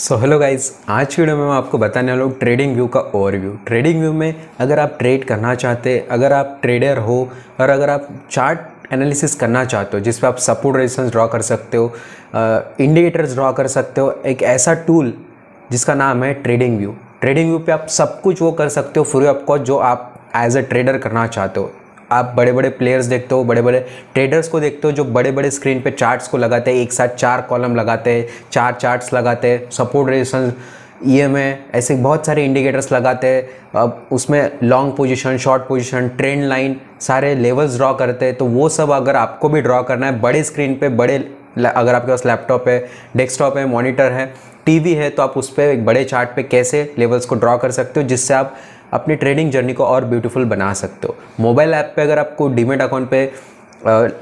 सो hello guys आज video में मैं आपको बताने वाला हूँ ट्रेडिंग व्यू का ओवरव्यू ट्रेडिंग व्यू में अगर आप ट्रेड करना चाहते अगर आप ट्रेडर हो और अगर आप चार्ट एनालिसिस करना चाहते हो जिस पर आप सपोर्ट रेजिस्टेंस ड्रॉ कर सकते हो इंडिकेटर्स ड्रॉ कर सकते हो एक ऐसा टूल जिसका नाम है ट्रेडिंग व्यू ट्रेडिंग व्यू पे आप सब कुछ वो कर सकते हो फ्री ऑफ कॉस्ट जो आप एज अ ट्रेडर करना चाहते हो आप बड़े बड़े प्लेयर्स देखते हो बड़े बड़े ट्रेडर्स को देखते हो जो बड़े बड़े स्क्रीन पे चार्ट्स को लगाते हैं एक साथ चार कॉलम लगाते हैं चार चार्ट्स लगाते हैं सपोर्ट रेशन ई एम ऐसे बहुत सारे इंडिकेटर्स लगाते हैं अब उसमें long position short position trend line सारे लेवल्स ड्रॉ करते हैं तो वो सब अगर आपको भी ड्रॉ करना है बड़े स्क्रीन पे बड़े अगर आपके पास लैपटॉप है डेस्कटॉप है मॉनिटर है टीवी है तो आप उस पर एक बड़े चार्ट पे कैसे लेवल्स को ड्रॉ कर सकते हो जिससे आप अपनी ट्रेडिंग जर्नी को और ब्यूटीफुल बना सकते हो मोबाइल ऐप पे अगर आपको डीमेट अकाउंट पे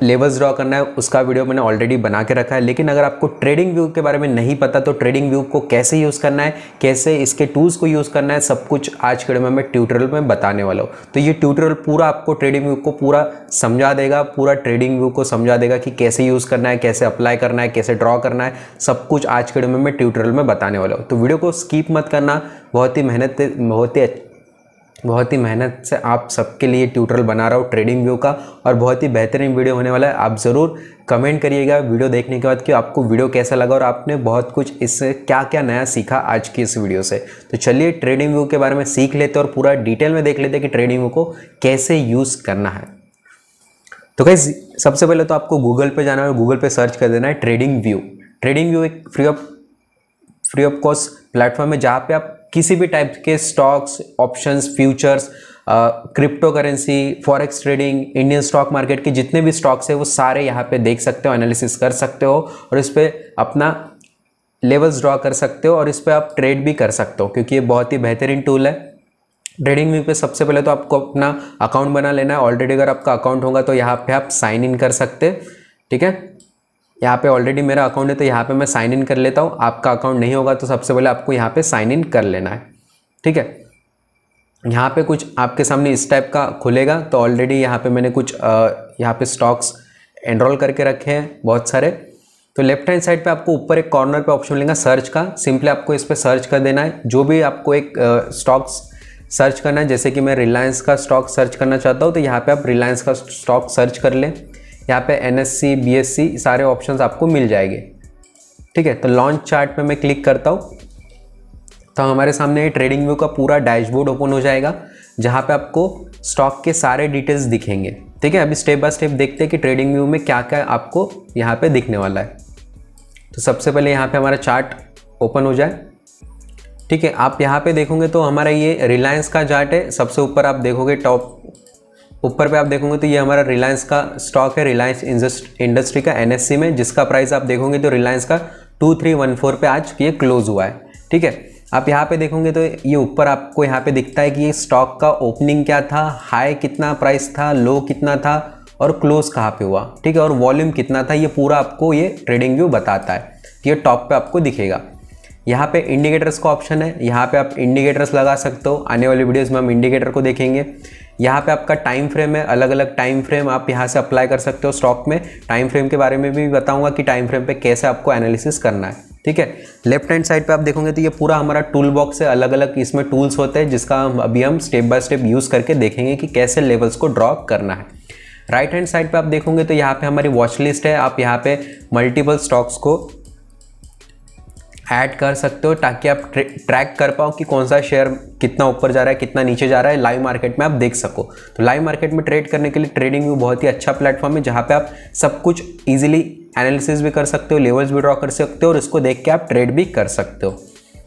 लेवल्स ड्रॉ करना है उसका वीडियो मैंने ऑलरेडी बना के रखा है लेकिन अगर आपको ट्रेडिंग व्यू के बारे में नहीं पता तो ट्रेडिंग व्यू को कैसे यूज़ करना है कैसे इसके टूल्स को यूज़ करना है सब कुछ आज के वीडियो में मैं ट्यूटोरियल में बताने वाला हूँ तो ये ट्यूटोरियल पूरा आपको ट्रेडिंग व्यू को पूरा समझा देगा पूरा ट्रेडिंग व्यू को समझा देगा कि कैसे यूज़ करना है कैसे अप्लाई करना है कैसे ड्रॉ करना है सब कुछ आज के वीडियो में मैं ट्यूटोरियल में बताने वाला हूँ तो वीडियो को स्कीप मत करना बहुत ही मेहनत बहुत ही बहुत ही मेहनत से आप सबके लिए ट्यूटोरियल बना रहा हूँ ट्रेडिंग व्यू का और बहुत ही बेहतरीन वीडियो होने वाला है आप ज़रूर कमेंट करिएगा वीडियो देखने के बाद कि आपको वीडियो कैसा लगा और आपने बहुत कुछ इससे क्या क्या नया सीखा आज की इस वीडियो से तो चलिए ट्रेडिंग व्यू के बारे में सीख लेते और पूरा डिटेल में देख लेते कि ट्रेडिंग व्यू को कैसे यूज़ करना है तो कैसे सबसे पहले तो आपको गूगल पर जाना है गूगल पर सर्च कर देना है ट्रेडिंग व्यू ट्रेडिंग व्यू एक free of free of cost platform है जहाँ पे आप किसी भी टाइप के stocks options futures crypto currency forex trading Indian stock market के जितने भी स्टॉक्स है वो सारे यहाँ पे देख सकते हो एनालिसिस कर सकते हो और इस पर अपना लेवल्स ड्रॉ कर सकते हो और इस पर आप ट्रेड भी कर सकते हो क्योंकि ये बहुत ही बेहतरीन टूल है ट्रेडिंग व्यू पे सबसे पहले तो आपको अपना अकाउंट बना लेना है ऑलरेडी अगर आपका अकाउंट होगा तो यहाँ पे आप साइन इन कर सकते ठीक है यहाँ पे ऑलरेडी मेरा अकाउंट है तो यहाँ पे मैं साइन इन कर लेता हूँ आपका अकाउंट नहीं होगा तो सबसे पहले आपको यहाँ पे साइन इन कर लेना है ठीक है यहाँ पे कुछ आपके सामने इस टाइप का खुलेगा तो ऑलरेडी यहाँ पे मैंने कुछ यहाँ पे स्टॉक्स एनरोल करके रखे हैं बहुत सारे तो लेफ्ट हैंड साइड पर आपको ऊपर एक कॉर्नर पर ऑप्शन मिलेगा सर्च का सिंपली आपको इस पर सर्च कर देना है जो भी आपको एक स्टॉक्स सर्च करना है जैसे कि मैं रिलायंस का स्टॉक सर्च करना चाहता हूँ तो यहाँ पर आप रिलायंस का स्टॉक सर्च कर लें यहाँ पे N S C B S C सारे ऑप्शन आपको मिल जाएंगे ठीक है तो लॉन्च चार्ट पे मैं क्लिक करता हूँ तो हमारे सामने ट्रेडिंग व्यू का पूरा डैशबोर्ड ओपन हो जाएगा जहाँ पे आपको स्टॉक के सारे डिटेल्स दिखेंगे ठीक है अभी स्टेप बाय स्टेप देखते हैं कि ट्रेडिंग व्यू में क्या क्या आपको यहाँ पे दिखने वाला है तो सबसे पहले यहाँ पे हमारा चार्ट ओपन हो जाए ठीक है आप यहाँ पे देखोगे तो हमारा ये रिलायंस का चार्ट है सबसे ऊपर आप देखोगे टॉप ऊपर पे आप देखोगे तो ये हमारा रिलायंस का स्टॉक है रिलायंस इंडस्ट्री का एनएससी में जिसका प्राइस आप देखोगे तो रिलायंस का टू थ्री वन फोर पे आज ये क्लोज हुआ है ठीक है आप यहाँ पे देखोगे तो ये ऊपर आपको यहाँ पे दिखता है कि ये स्टॉक का ओपनिंग क्या था हाई कितना प्राइस था लो कितना था और क्लोज कहाँ पे हुआ ठीक है और वॉल्यूम कितना था ये पूरा आपको ये ट्रेडिंग व्यू बताता है कि ये टॉप पे आपको दिखेगा यहाँ पे इंडिकेटर्स का ऑप्शन है यहाँ पे आप इंडिकेटर्स लगा सकते हो आने वाली वीडियोस में हम इंडिकेटर को देखेंगे यहाँ पे आपका टाइम फ्रेम है अलग अलग टाइम फ्रेम आप यहाँ से अप्लाई कर सकते हो स्टॉक में टाइम फ्रेम के बारे में भी बताऊँगा कि टाइम फ्रेम पर कैसे आपको एनालिसिस करना है ठीक है लेफ्ट हैंड साइड पे आप देखोगे तो ये पूरा हमारा टूल बॉक्स है अलग अलग इसमें टूल्स होते हैं जिसका अभी हम स्टेप बाय स्टेप यूज़ करके देखेंगे कि कैसे लेवल्स को ड्रॉ करना है राइट हैंड साइड पे आप देखोगे तो यहाँ पे हमारी वॉच लिस्ट है आप यहाँ पे मल्टीपल स्टॉक्स को ऐड कर सकते हो ताकि आप ट्रैक कर पाओ कि कौन सा शेयर कितना ऊपर जा रहा है कितना नीचे जा रहा है लाइव मार्केट में आप देख सको तो लाइव मार्केट में ट्रेड करने के लिए ट्रेडिंग भी बहुत ही अच्छा प्लेटफॉर्म है जहाँ पे आप सब कुछ ईजिली एनालिसिस भी कर सकते हो लेवल्स भी ड्रॉ कर सकते हो और इसको देख के आप ट्रेड भी कर सकते हो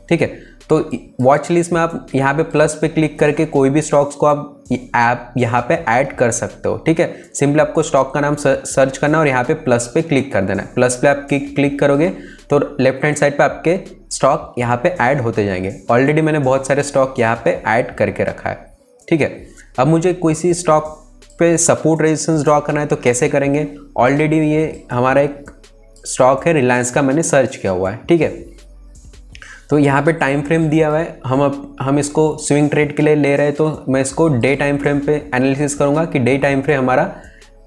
ठीक है तो वॉच लिस्ट में आप यहाँ पे प्लस पे क्लिक करके कोई भी स्टॉक्स को आप ऐप यहाँ पे ऐड कर सकते हो ठीक है सिंपली आपको स्टॉक का नाम सर्च करना और यहाँ पे प्लस पे क्लिक कर देना है प्लस पे आप क्लिक करोगे तो लेफ्ट हैंड साइड पे आपके स्टॉक यहाँ पे ऐड होते जाएंगे ऑलरेडी मैंने बहुत सारे स्टॉक यहाँ पे ऐड करके रखा है ठीक है अब मुझे कोई सी स्टॉक पे सपोर्ट रेजिस्टेंस ड्रॉ करना है तो कैसे करेंगे ऑलरेडी ये हमारा एक स्टॉक है रिलायंस का मैंने सर्च किया हुआ है ठीक है तो यहाँ पे टाइम फ्रेम दिया हुआ है हम अब हम इसको स्विंग ट्रेड के लिए ले रहे हैं तो मैं इसको डे टाइम फ्रेम पे एनालिसिस करूँगा कि डे टाइम फ्रेम हमारा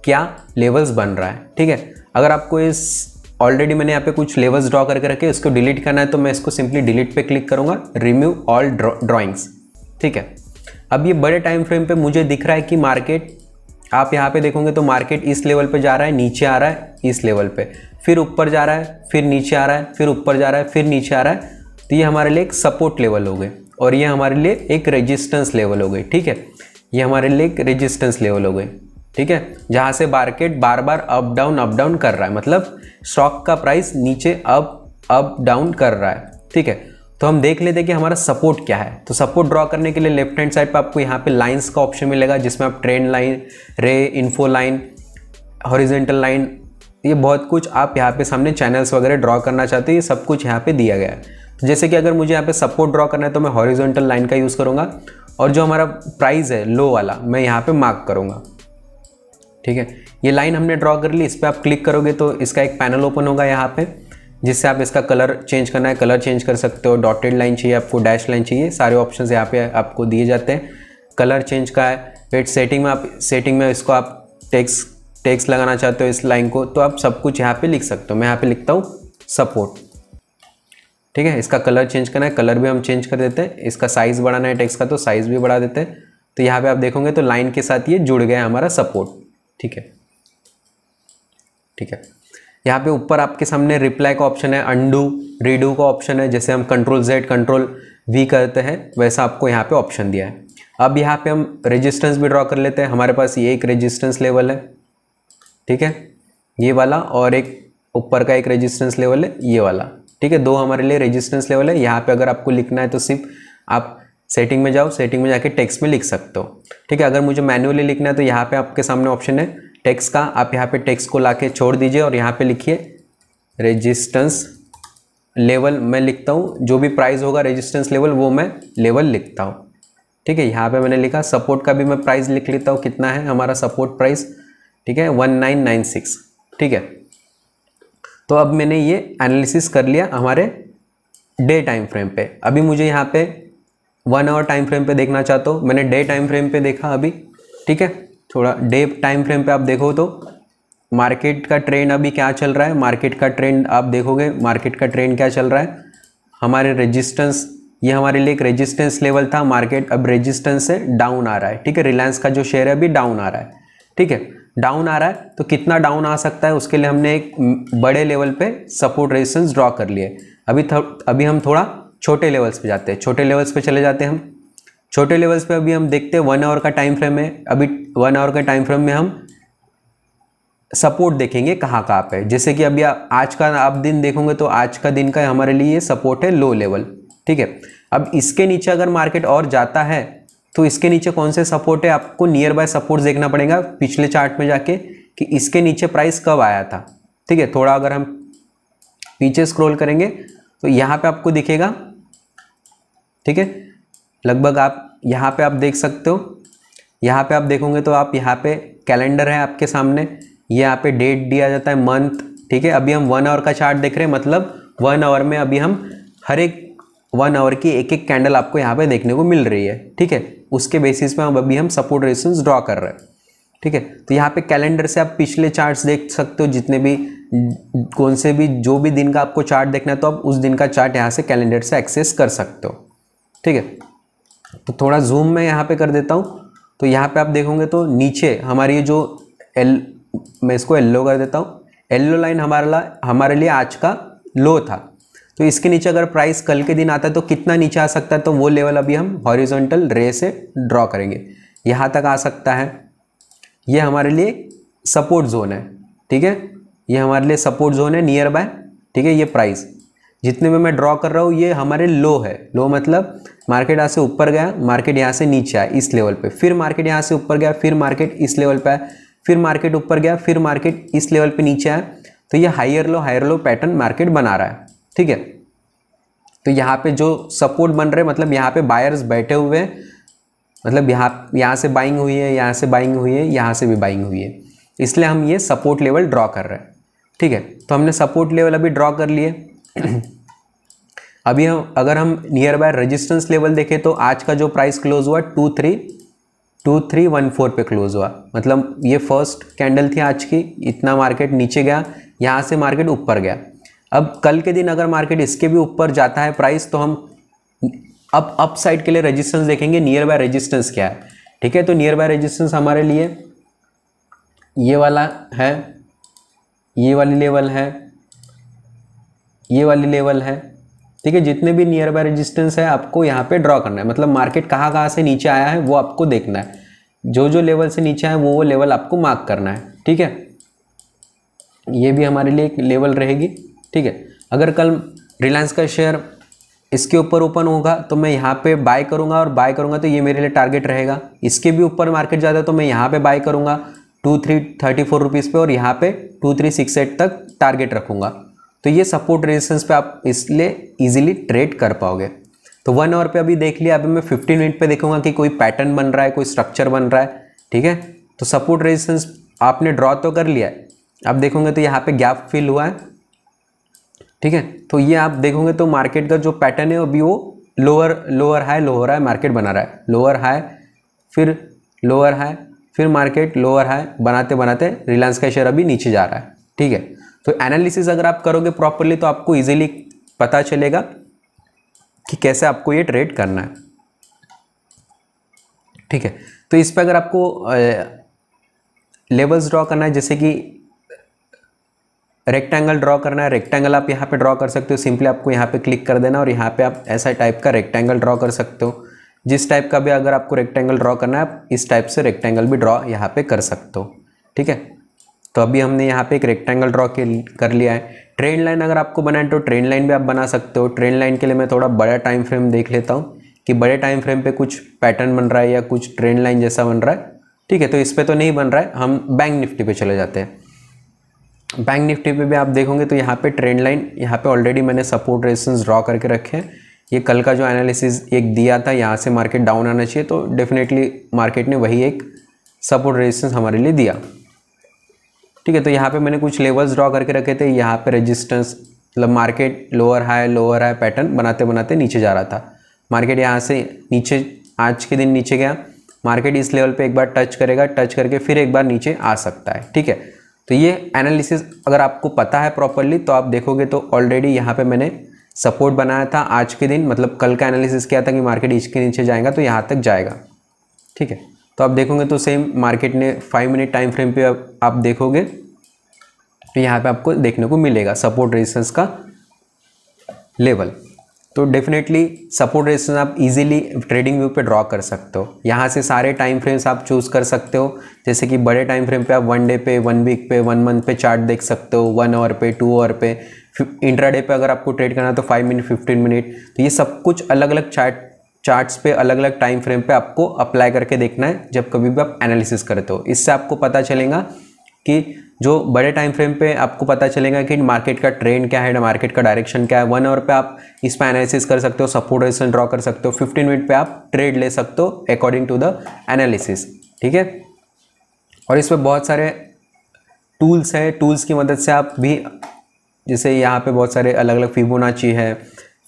क्या लेवल्स बन रहा है ठीक है अगर आपको इस ऑलरेडी मैंने यहाँ पे कुछ लेवल्स ड्रॉ करके रखे उसको डिलीट करना है तो मैं इसको सिंपली डिलीट पर क्लिक करूँगा रिम्यू ऑल ड्रॉइंग्स ठीक है अब ये बड़े टाइम फ्रेम पर मुझे दिख रहा है कि मार्केट आप यहाँ पे देखोगे तो मार्केट इस लेवल पे जा रहा है नीचे आ रहा है इस लेवल पे फिर ऊपर जा रहा है फिर नीचे आ रहा है फिर ऊपर जा रहा है फिर नीचे आ रहा है तो ये हमारे लिए एक सपोर्ट लेवल हो गए और ये हमारे लिए एक रेजिस्टेंस लेवल हो गए ठीक है ये हमारे लिए एक रेजिस्टेंस लेवल हो गए ठीक है जहाँ से मार्केट बार बार अप डाउन अप डाउन कर रहा है मतलब स्टॉक का प्राइस नीचे अप अप डाउन कर रहा है ठीक है तो हम देख लेते हैं कि हमारा सपोर्ट क्या है तो सपोर्ट ड्रॉ करने के लिए लेफ्ट हैंड साइड पर आपको यहाँ पे लाइंस का ऑप्शन मिलेगा जिसमें आप trend line ray info line horizontal line ये बहुत कुछ आप यहाँ पे सामने चैनल्स वगैरह ड्रॉ करना चाहते हो ये सब कुछ यहाँ पे दिया गया है तो जैसे कि अगर मुझे यहाँ पे सपोर्ट ड्रॉ करना है तो मैं हॉरिजॉन्टल लाइन का यूज़ करूँगा और जो हमारा प्राइस है लो वाला मैं यहाँ पे मार्क करूँगा ठीक है ये लाइन हमने ड्रॉ कर ली इस पर आप क्लिक करोगे तो इसका एक पैनल ओपन होगा यहाँ पर जिससे आप इसका कलर चेंज करना है कलर चेंज कर सकते हो डॉटेड लाइन चाहिए आपको डैश लाइन चाहिए सारे ऑप्शन यहाँ पे आपको दिए जाते हैं कलर चेंज का है फिर सेटिंग में आप सेटिंग में इसको आप टेक्स टेक्स लगाना चाहते हो इस लाइन को तो आप सब कुछ यहाँ पे लिख सकते हो मैं यहाँ पे लिखता हूँ सपोर्ट ठीक है इसका कलर चेंज करना है कलर भी हम चेंज कर देते हैं इसका साइज़ बढ़ाना है टेक्स का तो साइज़ भी बढ़ा देते हैं तो यहाँ पे आप देखोगे तो लाइन के साथ ये जुड़ गया हमारा सपोर्ट ठीक है ठीक है यहाँ पे ऊपर आपके सामने रिप्लाई का ऑप्शन है अंडू रीडू का ऑप्शन है जैसे हम कंट्रोल जेड कंट्रोल वी करते हैं वैसा आपको यहाँ पे ऑप्शन दिया है अब यहाँ पे हम रेजिस्टेंस भी ड्रॉ कर लेते हैं हमारे पास ये एक रेजिस्टेंस लेवल है ठीक है ये वाला और एक ऊपर का एक रेजिस्टेंस लेवल है ये वाला ठीक है दो हमारे लिए रेजिस्टेंस लेवल है यहाँ पे अगर आपको लिखना है तो सिर्फ आप सेटिंग में जाओ सेटिंग में जाके टेक्स्ट में लिख सकते हो ठीक है अगर मुझे मैनुअली लिखना है तो यहाँ पे आपके सामने ऑप्शन है टेक्स्ट का आप यहाँ पे टेक्स्ट को ला छोड़ दीजिए और यहाँ पे लिखिए रेजिस्टेंस लेवल मैं लिखता हूँ जो भी प्राइस होगा रेजिस्टेंस लेवल वो मैं लेवल लिखता हूँ ठीक है यहाँ पर मैंने लिखा सपोर्ट का भी मैं प्राइस लिख लेता हूँ कितना है हमारा सपोर्ट प्राइस ठीक है वन नाइन नाइन सिक्स ठीक है तो अब मैंने ये एनालिसिस कर लिया हमारे डे टाइम फ्रेम पे अभी मुझे यहाँ पे वन आवर टाइम फ्रेम पे देखना चाहता हूँ मैंने डे टाइम फ्रेम पे देखा अभी ठीक है थोड़ा डे टाइम फ्रेम पे आप देखो तो मार्केट का ट्रेंड अभी क्या चल रहा है मार्केट का ट्रेंड आप देखोगे मार्केट का ट्रेंड क्या चल रहा है हमारे रेजिस्टेंस ये हमारे लिए एक रेजिस्टेंस लेवल था मार्केट अब रेजिस्टेंस से डाउन आ रहा है ठीक है रिलायंस का जो शेयर है अभी डाउन आ रहा है ठीक है डाउन आ रहा है तो कितना डाउन आ सकता है उसके लिए हमने एक बड़े लेवल पे सपोर्ट रेजिस्टेंस ड्रॉ कर लिए अभी अभी हम थोड़ा छोटे लेवल्स पे जाते हैं छोटे लेवल्स पे चले जाते हैं हम छोटे लेवल्स पे अभी हम देखते हैं वन आवर का टाइम फ्रेम है अभी वन आवर के टाइम फ्रेम में हम सपोर्ट देखेंगे कहाँ कहाँ पर जैसे कि अभी आज का आप दिन देखोगे तो आज का दिन का हमारे लिए सपोर्ट है लो लेवल ठीक है अब इसके नीचे अगर मार्केट और जाता है तो इसके नीचे कौन से सपोर्ट है आपको नियर बाय सपोर्ट देखना पड़ेगा पिछले चार्ट में जाके कि इसके नीचे प्राइस कब आया था ठीक है थोड़ा अगर हम पीछे स्क्रॉल करेंगे तो यहाँ पे आपको दिखेगा ठीक है लगभग आप यहाँ पे आप देख सकते हो यहाँ पे आप देखोगे तो आप यहाँ पे कैलेंडर है आपके सामने ये यहाँ पे डेट दिया जाता है मंथ ठीक है अभी हम वन आवर का चार्ट देख रहे हैं मतलब वन आवर में अभी हम हर एक वन आवर की एक एक कैंडल आपको यहाँ पे देखने को मिल रही है ठीक है उसके बेसिस पे हम अभी हम सपोर्ट रेजिस्टेंस ड्रॉ कर रहे हैं ठीक है तो यहाँ पे कैलेंडर से आप पिछले चार्ट्स देख सकते हो जितने भी कौन से भी जो भी दिन का आपको चार्ट देखना है तो आप उस दिन का चार्ट यहाँ से कैलेंडर से एक्सेस कर सकते हो ठीक है तो थोड़ा जूम मैं यहाँ पर कर देता हूँ तो यहाँ पर आप देखोगे तो नीचे हमारी जो एल मैं इसको येल्लो कर देता हूँ येल्लो लाइन हमारा हमारे लिए आज का लो था तो इसके नीचे अगर प्राइस कल के दिन आता है तो कितना नीचे आ सकता है तो वो लेवल अभी हम हॉरिजोनटल रे से ड्रॉ करेंगे यहाँ तक आ सकता है ये हमारे लिए सपोर्ट जोन है ठीक है ये हमारे लिए सपोर्ट जोन है नियर बाय ठीक है ये प्राइस जितने में मैं ड्रॉ कर रहा हूँ ये हमारे लो है लो मतलब मार्केट यहाँ से ऊपर गया मार्केट यहाँ से नीचे आया इस लेवल पे फिर मार्केट यहाँ से ऊपर गया फिर मार्केट इस लेवल पे आया फिर मार्केट ऊपर गया फिर मार्केट इस लेवल पे नीचे आया तो ये higher low higher low pattern market बना रहा है ठीक है तो यहाँ पे जो सपोर्ट बन रहे मतलब यहाँ पे बायर्स बैठे हुए हैं मतलब यहाँ यहाँ से बाइंग हुई है यहाँ से बाइंग हुई है यहाँ से भी बाइंग हुई है इसलिए हम ये सपोर्ट लेवल ड्रॉ कर रहे हैं ठीक है तो हमने सपोर्ट लेवल अभी ड्रॉ कर लिए अभी हम अगर हम नियर बाय रजिस्टेंस लेवल देखें तो आज का जो प्राइस क्लोज हुआ two three two three one four पे क्लोज हुआ मतलब ये फर्स्ट कैंडल थी आज की इतना मार्केट नीचे गया यहाँ से मार्केट ऊपर गया अब कल के दिन अगर मार्केट इसके भी ऊपर जाता है प्राइस तो हम अब अप साइड के लिए रेजिस्टेंस देखेंगे नियर बाय रेजिस्टेंस क्या है ठीक है तो नियर बाय रेजिस्टेंस हमारे लिए ये वाला है ये वाली लेवल है ये वाली लेवल है ठीक है जितने भी नियर बाय रेजिस्टेंस है आपको यहाँ पे ड्रॉ करना है मतलब मार्केट कहाँ कहाँ से नीचे आया है वो आपको देखना है जो जो लेवल से नीचे है वो वो लेवल आपको मार्क करना है ठीक है ये भी हमारे लिए एक लेवल रहेगी ठीक है अगर कल रिलायंस का शेयर इसके ऊपर ओपन होगा तो मैं यहाँ पे बाय करूँगा और बाय करूँगा तो ये मेरे लिए टारगेट रहेगा इसके भी ऊपर मार्केट ज़्यादा तो मैं यहाँ पे बाय करूँगा two three thirty four rupees पर और यहाँ पे टू थ्री सिक्स एट तक टारगेट रखूँगा तो ये सपोर्ट रेजिस्टेंस पे आप इसलिए इजीली ट्रेड कर पाओगे तो वन आवर पे अभी देख लिया अभी मैं फिफ्टीन मिनट पर देखूँगा कि कोई पैटर्न बन रहा है कोई स्ट्रक्चर बन रहा है ठीक है तो सपोर्ट रेजिस्टेंस आपने ड्रॉ तो कर लिया है अब देखोगे तो यहाँ पर गैप फिल हुआ है ठीक है तो ये आप देखोगे तो मार्केट का जो पैटर्न है अभी वो lower lower high lower high market बना रहा है लोअर हाई फिर लोअर हाई फिर मार्केट लोअर हाई बनाते बनाते रिलायंस का शेयर अभी नीचे जा रहा है ठीक है तो एनालिसिस अगर आप करोगे प्रॉपरली तो आपको इजीली पता चलेगा कि कैसे आपको ये ट्रेड करना है ठीक है तो इस पर अगर आपको लेवल्स ड्रॉ करना है जैसे कि रेक्टेंगल ड्रॉ करना है रेक्टेंगल आप यहाँ पे ड्रॉ कर सकते हो सिंपली आपको यहाँ पे क्लिक कर देना और यहाँ पे आप ऐसा टाइप का रेक्टेंगल ड्रॉ कर सकते हो जिस टाइप का भी अगर आपको रेक्टेंगल ड्रॉ करना है आप इस टाइप से रेक्टेंगल भी ड्रॉ यहाँ पे कर सकते हो ठीक है तो अभी हमने यहाँ पे एक रेक्टेंगल ड्रॉ कर लिया है ट्रेन लाइन अगर आपको बनाए तो ट्रेन लाइन भी आप बना सकते हो ट्रेन लाइन के लिए मैं थोड़ा बड़ा टाइम फ्रेम देख लेता हूँ कि बड़े टाइम फ्रेम पर कुछ पैटर्न बन रहा है या कुछ ट्रेन लाइन जैसा बन रहा है ठीक है तो इस पर तो नहीं बन रहा है हम बैंक निफ्टी पर चले जाते हैं बैंक निफ्टी पे भी आप देखोगे तो यहाँ पे ट्रेंड लाइन यहाँ पे ऑलरेडी मैंने सपोर्ट रेजिस्टेंस ड्रॉ करके रखे हैं ये कल का जो एनालिसिस एक दिया था यहाँ से मार्केट डाउन आना चाहिए तो डेफिनेटली मार्केट ने वही एक सपोर्ट रेजिस्टेंस हमारे लिए दिया ठीक है तो यहाँ पे मैंने कुछ लेवल्स ड्रॉ करके रखे थे यहाँ पे रजिस्टेंस मतलब market lower high lower high pattern बनाते बनाते नीचे जा रहा था मार्केट यहाँ से नीचे आज के दिन नीचे गया मार्केट इस लेवल पर एक बार टच करेगा टच करके फिर एक बार नीचे आ सकता है ठीक है तो ये एनालिसिस अगर आपको पता है प्रॉपरली तो आप देखोगे तो ऑलरेडी यहाँ पे मैंने सपोर्ट बनाया था आज के दिन मतलब कल का एनालिसिस किया था कि मार्केट इसके नीचे जाएगा तो यहाँ तक जाएगा ठीक है तो आप देखोगे तो सेम मार्केट ने फाइव मिनट टाइम फ्रेम पर आप, देखोगे तो यहाँ पर आपको देखने को मिलेगा सपोर्ट रेजिस्टेंस का लेवल तो डेफिनेटली सपोर्ट रेजिस्टेंस आप इजीली ट्रेडिंग व्यू पे ड्रॉ कर सकते हो यहाँ से सारे टाइम फ्रेम्स आप चूज़ कर सकते हो जैसे कि बड़े टाइम फ्रेम पे आप वन डे पे वन वीक पे वन मंथ पे चार्ट देख सकते हो वन आवर पे टू आवर पे इंट्राडे पे अगर आपको ट्रेड करना है तो फाइव मिनट फिफ्टीन मिनट तो ये सब कुछ अलग अलग चार्ट चार्ट्स पे अलग अलग टाइम फ्रेम पे आपको अप्लाई करके देखना है जब कभी भी आप एनालिसिस करते हो इससे आपको पता चलेगा कि जो बड़े टाइम फ्रेम पे आपको पता चलेगा कि मार्केट का ट्रेंड क्या है मार्केट का डायरेक्शन क्या है वन आवर पे आप इस पर एनालिसिस कर सकते हो सपोर्ट रेसन ड्रॉ कर सकते हो फिफ्टीन मिनट पे आप ट्रेड ले सकते हो अकॉर्डिंग टू द एनालिसिस ठीक है और इसमें बहुत सारे टूल्स हैं टूल्स की मदद से आप भी जैसे यहाँ पर बहुत सारे अलग अलग फिबोनाची है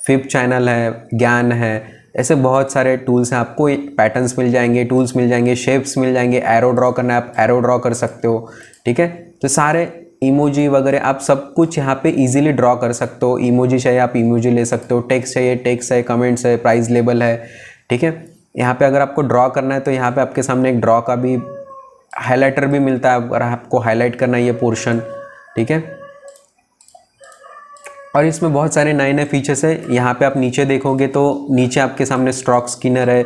फिप चैनल है ज्ञान है ऐसे बहुत सारे टूल्स हैं आपको पैटर्न्स मिल जाएंगे टूल्स मिल जाएंगे शेप्स मिल जाएंगे एरो ड्रॉ करना है आप एरो ड्रॉ कर सकते हो ठीक है तो सारे इमोजी वगैरह आप सब कुछ यहाँ पे इजीली ड्रॉ कर सकते हो इमोजी चाहिए आप इमोजी ले सकते हो टेक्स्ट चाहिए टेक्स्ट है कमेंट्स है प्राइस लेबल है ठीक है यहाँ पे अगर आपको ड्रॉ करना है तो यहाँ पे आपके सामने एक ड्रॉ का भी हाईलाइटर भी मिलता है अगर आपको हाईलाइट करना है ये पोर्शन ठीक है और इसमें बहुत सारे नए नए फीचर्स है यहाँ पर आप नीचे देखोगे तो नीचे आपके सामने स्ट्रॉक स्किनर है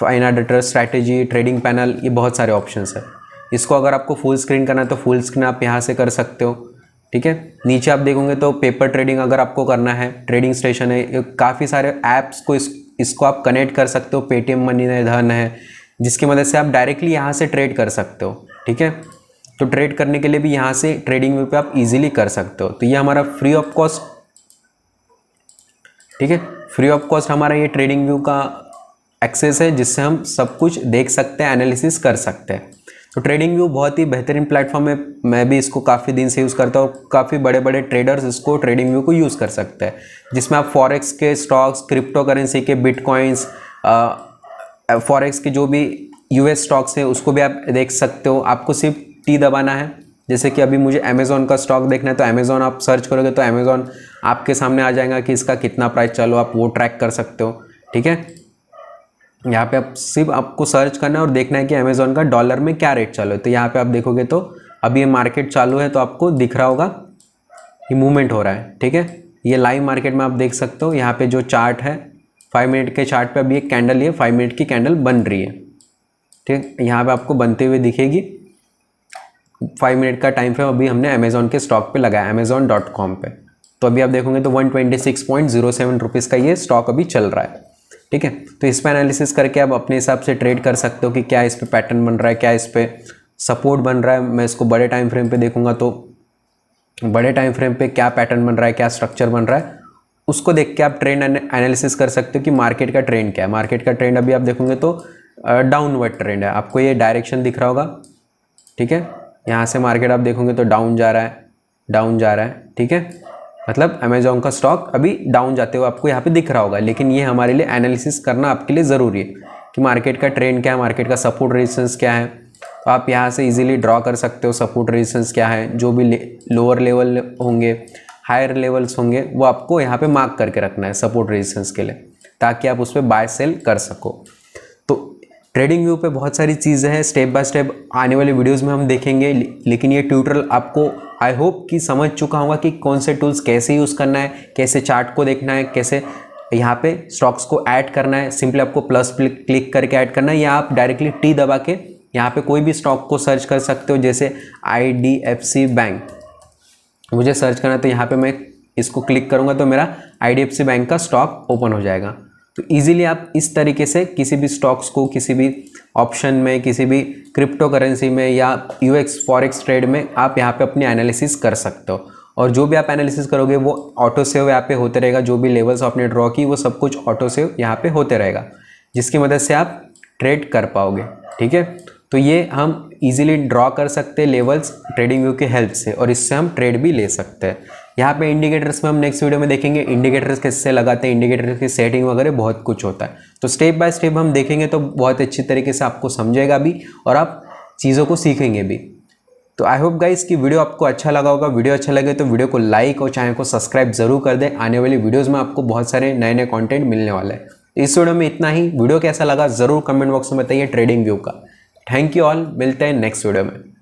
pine editor strategy trading panel ये बहुत सारे ऑप्शन है इसको अगर आपको फुल स्क्रीन करना है तो फुल स्क्रीन आप यहाँ से कर सकते हो ठीक है नीचे आप देखोगे तो पेपर ट्रेडिंग अगर आपको करना है ट्रेडिंग स्टेशन है काफ़ी सारे ऐप्स को इस इसको आप कनेक्ट कर सकते हो पेटीएम मनी है धन है जिसकी मदद से आप डायरेक्टली यहाँ से ट्रेड कर सकते हो ठीक है तो ट्रेड करने के लिए भी यहाँ से ट्रेडिंग व्यू पे आप इजीली कर सकते हो तो ये हमारा फ्री ऑफ कॉस्ट ठीक है फ्री ऑफ कॉस्ट हमारा ये ट्रेडिंग व्यू का एक्सेस है जिससे हम सब कुछ देख सकते हैं एनालिसिस कर सकते हैं तो ट्रेडिंग व्यू बहुत ही बेहतरीन प्लेटफॉर्म है मैं भी इसको काफ़ी दिन से यूज़ करता हूँ काफ़ी बड़े बड़े ट्रेडर्स इसको ट्रेडिंग व्यू को यूज़ कर सकते हैं जिसमें आप फॉरेक्स के स्टॉक्स क्रिप्टो करेंसी के बिटकॉइंस फॉरेक्स के जो भी यूएस स्टॉक्स हैं उसको भी आप देख सकते हो आपको सिर्फ टी दबाना है जैसे कि अभी मुझे अमेज़ोन का स्टॉक देखना है तो अमेज़ोन आप सर्च करोगे तो अमेज़ोन आपके सामने आ जाएगा कि इसका कितना प्राइस चलो आप वो ट्रैक कर सकते हो ठीक है यहाँ पे आप सिर्फ आपको सर्च करना है और देखना है कि अमेज़ोन का डॉलर में क्या रेट चालू है तो यहाँ पे आप देखोगे तो अभी ये मार्केट चालू है तो आपको दिख रहा होगा ये मूवमेंट हो रहा है ठीक है ये लाइव मार्केट में आप देख सकते हो यहाँ पे जो चार्ट है फाइव मिनट के चार्ट पे अभी एक कैंडल ये फाइव मिनट की कैंडल बन रही है ठीक यहाँ पर आपको बनते हुए दिखेगी फाइव मिनट का टाइम फ्रेम अभी हमने अमेज़ोन के स्टॉक पर लगाया अमेज़ोन डॉट कॉम पर तो अभी आप देखोगे तो one twenty six point zero seven rupees का ये स्टॉक अभी चल रहा है ठीक है तो इस पर एनालिसिस करके आप अपने हिसाब से ट्रेड कर सकते हो कि क्या इस पर पैटर्न बन रहा है क्या इस पर सपोर्ट बन रहा है मैं इसको बड़े टाइम फ्रेम पे देखूंगा तो बड़े टाइम फ्रेम पे क्या पैटर्न बन रहा है क्या स्ट्रक्चर बन रहा है उसको देख के आप ट्रेंड एनालिसिस कर सकते हो कि मार्केट का ट्रेंड क्या है मार्केट का ट्रेंड अभी आप देखोगे तो डाउनवर्ड ट्रेंड है आपको ये डायरेक्शन दिख रहा होगा ठीक है यहाँ से मार्केट आप देखोगे तो डाउन जा रहा है डाउन जा रहा है ठीक है मतलब अमेजोन का स्टॉक अभी डाउन जाते हुए आपको यहाँ पे दिख रहा होगा लेकिन ये हमारे लिए एनालिसिस करना आपके लिए ज़रूरी है कि मार्केट का ट्रेंड क्या है मार्केट का सपोर्ट रेजिस्टेंस क्या है तो आप यहाँ से इजीली ड्रॉ कर सकते हो सपोर्ट रेजिस्टेंस क्या है जो भी लोअर लेवल होंगे हायर लेवल्स होंगे वो आपको यहाँ पर मार्क करके रखना है सपोर्ट रेजिस्टेंस के लिए ताकि आप उस पर बाय सेल कर सको तो ट्रेडिंग व्यू पे बहुत सारी चीज़ें हैं स्टेप बाय स्टेप आने वाले वीडियोस में हम देखेंगे लेकिन ये ट्यूटोरियल आपको आई होप कि समझ चुका होगा कि कौन से टूल्स कैसे यूज़ करना है कैसे चार्ट को देखना है कैसे यहाँ पे स्टॉक्स को ऐड करना है सिंपली आपको प्लस क्लिक करके ऐड करना है या आप डायरेक्टली टी दबा के यहाँ पर कोई भी स्टॉक को सर्च कर सकते हो जैसे आई बैंक मुझे सर्च करना है तो यहाँ पर मैं इसको क्लिक करूँगा तो मेरा आई बैंक का स्टॉक ओपन हो जाएगा तो इजीली आप इस तरीके से किसी भी स्टॉक्स को किसी भी ऑप्शन में किसी भी क्रिप्टो करेंसी में या यू एक्स फॉरेक्स ट्रेड में आप यहाँ पे अपनी एनालिसिस कर सकते हो और जो भी आप एनालिसिस करोगे वो ऑटो सेव यहाँ पे होते रहेगा जो भी लेवल्स आपने ड्रॉ की वो सब कुछ ऑटो सेव यहाँ पे होते रहेगा जिसकी मदद से आप ट्रेड कर पाओगे ठीक है तो ये हम ईजिली ड्रॉ कर सकते हैं लेवल्स ट्रेडिंग व्यू की हेल्प से और इससे हम ट्रेड भी ले सकते हैं यहाँ पे इंडिकेटर्स में हम नेक्स्ट वीडियो में देखेंगे इंडिकेटर्स कैसे लगाते हैं इंडिकेटर्स की सेटिंग वगैरह बहुत कुछ होता है तो स्टेप बाय स्टेप हम देखेंगे तो बहुत अच्छी तरीके से आपको समझेगा भी और आप चीज़ों को सीखेंगे भी तो आई होप गाइस कि वीडियो आपको अच्छा लगा होगा वीडियो अच्छा लगे तो वीडियो को लाइक और चैनल को सब्सक्राइब जरूर कर दें आने वाली वीडियोज़ में आपको बहुत सारे नए नए कॉन्टेंट मिलने वाले हैं तो इस वीडियो में इतना ही वीडियो कैसा लगा ज़रूर कमेंट बॉक्स में बताइए ट्रेडिंग व्यू का थैंक यू ऑल मिलते हैं नेक्स्ट वीडियो में